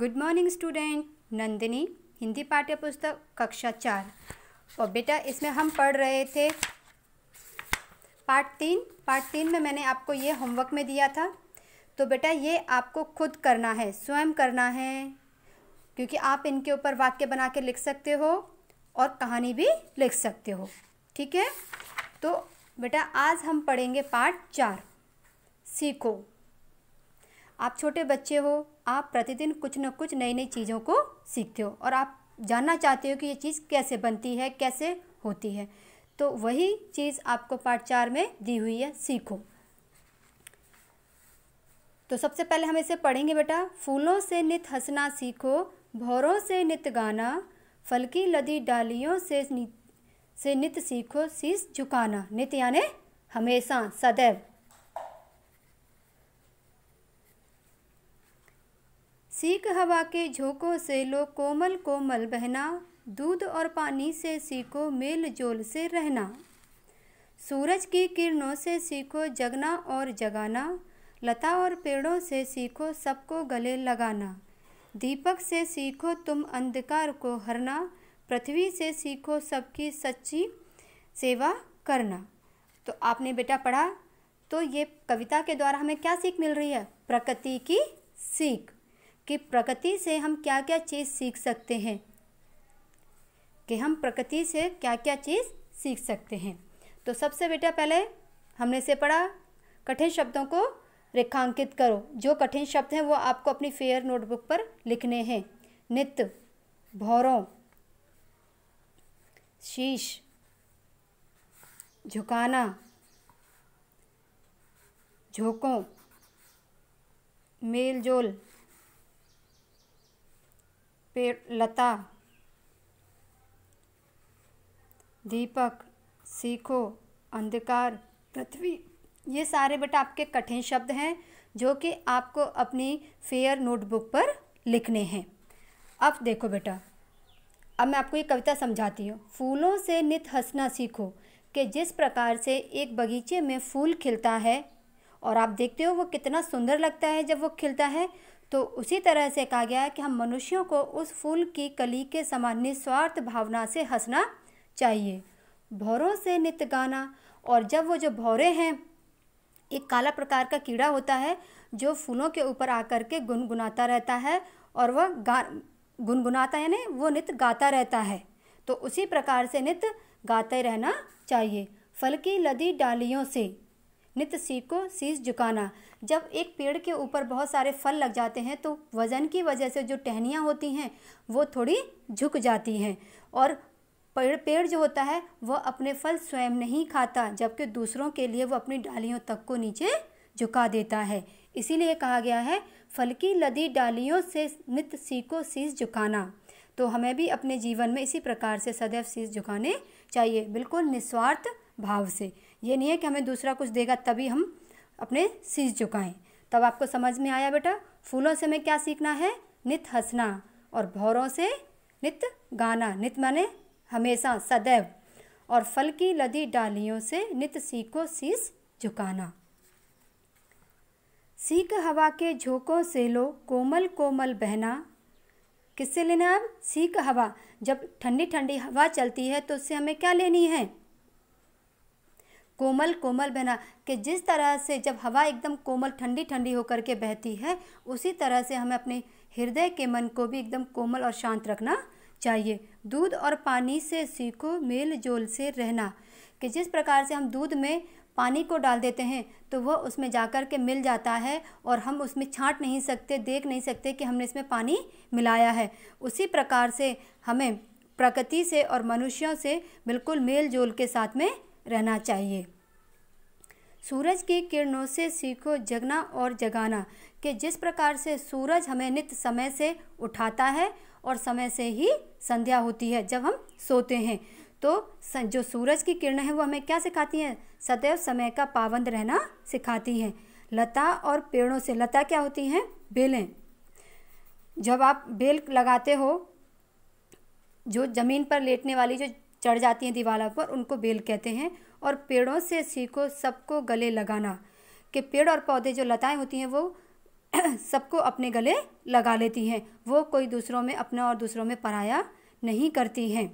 good morning student Nandini Hindi पाठ्य पुस्तक कक्षा चार और बेटा इसमें हम पढ़ रहे थे पार्ट तीन पार्ट तीन में मैंने आपको ये होमवर्क में दिया था तो बेटा ये आपको खुद करना है स्वयं करना है क्योंकि आप इनके ऊपर वाक्य बना के लिख सकते हो और कहानी भी लिख सकते हो ठीक है तो बेटा आज हम पढ़ेंगे पार्ट चार सीखो आप छोटे बच्चे हो आप प्रतिदिन कुछ न कुछ नई नई चीज़ों को सीखते हो और आप जानना चाहते हो कि ये चीज़ कैसे बनती है कैसे होती है तो वही चीज़ आपको पार्ट चार में दी हुई है सीखो तो सबसे पहले हम इसे पढ़ेंगे बेटा फूलों से नित हंसना सीखो भौरों से नित गाना फलकी लदी डालियों से नित से नित सीखो शीश झुकाना नित यानी हमेशा सदैव सीख हवा के झोंकों से लो कोमल कोमल बहना दूध और पानी से सीखो मेल जोल से रहना सूरज की किरणों से सीखो जगना और जगाना लता और पेड़ों से सीखो सबको गले लगाना दीपक से सीखो तुम अंधकार को हरना पृथ्वी से सीखो सबकी सच्ची सेवा करना तो आपने बेटा पढ़ा तो ये कविता के द्वारा हमें क्या सीख मिल रही है प्रकृति की सीख कि प्रकृति से हम क्या क्या चीज़ सीख सकते हैं कि हम प्रकृति से क्या क्या चीज़ सीख सकते हैं तो सबसे बेटा पहले हमने से पढ़ा कठिन शब्दों को रेखांकित करो जो कठिन शब्द हैं वो आपको अपनी फेयर नोटबुक पर लिखने हैं नित्य भौरों शीश झुकाना झोंकों मेल जोल पेड़ लता दीपक सीखो अंधकार पृथ्वी ये सारे बेटा आपके कठिन शब्द हैं जो कि आपको अपनी फेयर नोटबुक पर लिखने हैं अब देखो बेटा अब मैं आपको ये कविता समझाती हूँ फूलों से नित हंसना सीखो कि जिस प्रकार से एक बगीचे में फूल खिलता है और आप देखते हो वो कितना सुंदर लगता है जब वो खिलता है तो उसी तरह से कहा गया है कि हम मनुष्यों को उस फूल की कली के समान निस्वार्थ भावना से हंसना चाहिए भौरों से नित्य गाना और जब वो जो भौरे हैं एक काला प्रकार का कीड़ा होता है जो फूलों के ऊपर आकर के गुनगुनाता रहता है और वह गा गुनगुनाता यानी वो नित्य गाता रहता है तो उसी प्रकार से नित्य गाते रहना चाहिए फल की लदी डालियों से नित शीत को शीश झुकाना जब एक पेड़ के ऊपर बहुत सारे फल लग जाते हैं तो वज़न की वजह से जो टहनियाँ होती हैं वो थोड़ी झुक जाती हैं और पेड़ पेड़ जो होता है वह अपने फल स्वयं नहीं खाता जबकि दूसरों के लिए वह अपनी डालियों तक को नीचे झुका देता है इसीलिए कहा गया है फल की लदी डालियों से नित सीखो शीश झुकाना तो हमें भी अपने जीवन में इसी प्रकार से सदैव शीश झुकाने चाहिए बिल्कुल निस्वार्थ भाव से ये नहीं है कि हमें दूसरा कुछ देगा तभी हम अपने सीख चुकाएँ तब आपको समझ में आया बेटा फूलों से हमें क्या सीखना है नित हंसना और भौरों से नित गाना नित माने हमेशा सदैव और फल की लदी डालियों से नित सीखो सीस झुकाना सीख हवा के झोंकों से लो कोमल कोमल बहना किससे लेना अब सीख हवा जब ठंडी ठंडी हवा चलती है तो उससे हमें क्या लेनी है कोमल कोमल बहना कि जिस तरह से जब हवा एकदम कोमल ठंडी ठंडी होकर के बहती है उसी तरह से हमें अपने हृदय के मन को भी एकदम कोमल और शांत रखना चाहिए दूध और पानी से सीखो मेल जोल से रहना कि जिस प्रकार से हम दूध में पानी को डाल देते हैं तो वह उसमें जाकर के मिल जाता है और हम उसमें छांट नहीं सकते देख नहीं सकते कि हमने इसमें पानी मिलाया है उसी प्रकार से हमें प्रकृति से और मनुष्यों से बिल्कुल मेल जोल के साथ में रहना चाहिए सूरज की किरणों से सीखो जगना और जगाना कि जिस प्रकार से सूरज हमें नित्य समय से उठाता है और समय से ही संध्या होती है जब हम सोते हैं तो जो सूरज की किरणें हैं वो हमें क्या सिखाती हैं सदैव समय का पाबंद रहना सिखाती हैं लता और पेड़ों से लता क्या होती हैं बेलें जब आप बेल लगाते हो जो ज़मीन पर लेटने वाली जो चढ़ जाती हैं दीवारों पर उनको बेल कहते हैं और पेड़ों से सीखो सबको गले लगाना कि पेड़ और पौधे जो लताएं होती हैं वो सबको अपने गले लगा लेती हैं वो कोई दूसरों में अपना और दूसरों में पराया नहीं करती हैं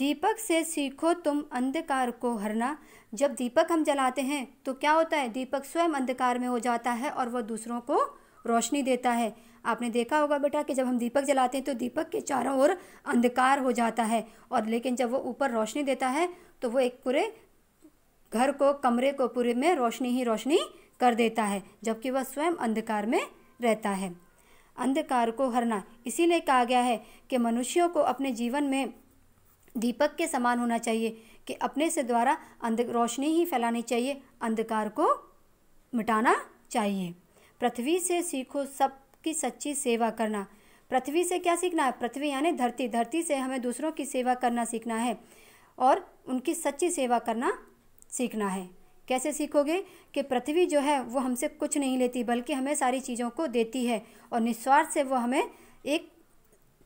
दीपक से सीखो तुम अंधकार को हरना जब दीपक हम जलाते हैं तो क्या होता है दीपक स्वयं अंधकार में हो जाता है और वह दूसरों को रोशनी देता है आपने देखा होगा बेटा कि जब हम दीपक जलाते हैं तो दीपक के चारों ओर अंधकार हो जाता है और लेकिन जब वो ऊपर रोशनी देता है तो वो एक पूरे घर को कमरे को पूरे में रोशनी ही रोशनी कर देता है जबकि वह स्वयं अंधकार में रहता है अंधकार को हरना इसीलिए कहा गया है कि मनुष्यों को अपने जीवन में दीपक के समान होना चाहिए कि अपने से द्वारा अंध रोशनी ही फैलानी चाहिए अंधकार को मिटाना चाहिए पृथ्वी से सीखो सब की सच्ची सेवा करना पृथ्वी से क्या सीखना है पृथ्वी यानी धरती धरती से हमें दूसरों की सेवा करना सीखना है और उनकी सच्ची सेवा करना सीखना है कैसे सीखोगे कि पृथ्वी जो है वो हमसे कुछ नहीं लेती बल्कि हमें सारी चीज़ों को देती है और निस्वार्थ से वो हमें एक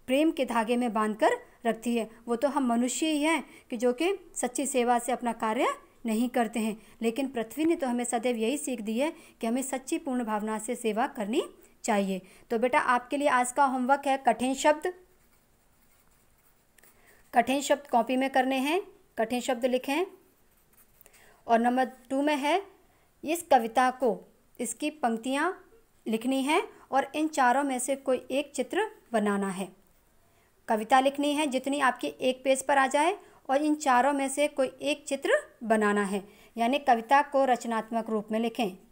प्रेम के धागे में बांध कर रखती है वो तो हम मनुष्य ही हैं कि जो कि सच्ची सेवा से अपना कार्य नहीं करते हैं लेकिन पृथ्वी ने तो हमें सदैव यही सीख दी है कि हमें सच्ची पूर्ण भावना से सेवा करनी चाहिए तो बेटा आपके लिए आज का होमवर्क है कठिन शब्द कठिन शब्द कॉपी में करने हैं कठिन शब्द लिखें और नंबर टू में है इस कविता को इसकी पंक्तियाँ लिखनी है और इन चारों में से कोई एक चित्र बनाना है कविता लिखनी है जितनी आपकी एक पेज पर आ जाए और इन चारों में से कोई एक चित्र बनाना है यानी कविता को रचनात्मक रूप में लिखें